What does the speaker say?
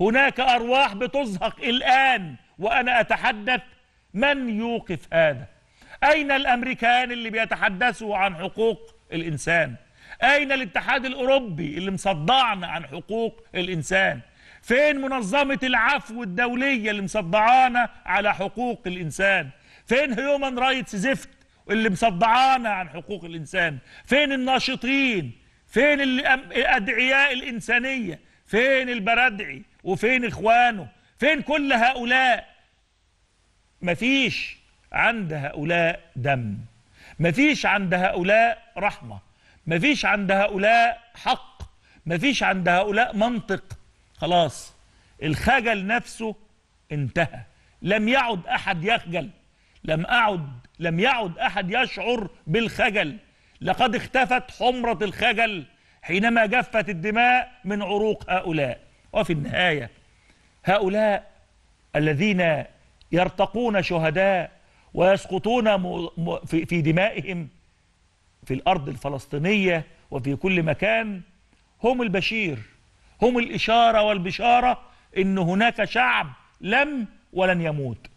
هناك أرواح بتزهق الآن وأنا أتحدث من يوقف هذا أين الأمريكان اللي بيتحدثوا عن حقوق الإنسان أين الاتحاد الأوروبي اللي مصدعنا عن حقوق الإنسان فين منظمة العفو الدولية اللي مصدعانا على حقوق الإنسان فين هيومن رايتس زفت اللي مصدعانا عن حقوق الإنسان فين الناشطين فين الأدعياء الإنسانية فين البردعي وفين إخوانه فين كل هؤلاء مفيش عند هؤلاء دم مفيش عند هؤلاء رحمة مفيش عند هؤلاء حق مفيش عند هؤلاء منطق خلاص الخجل نفسه انتهى لم يعد أحد يخجل لم أعد لم يعد أحد يشعر بالخجل لقد اختفت حمرة الخجل حينما جفت الدماء من عروق هؤلاء وفي النهاية هؤلاء الذين يرتقون شهداء ويسقطون في دمائهم في الأرض الفلسطينية وفي كل مكان هم البشير هم الإشارة والبشارة إن هناك شعب لم ولن يموت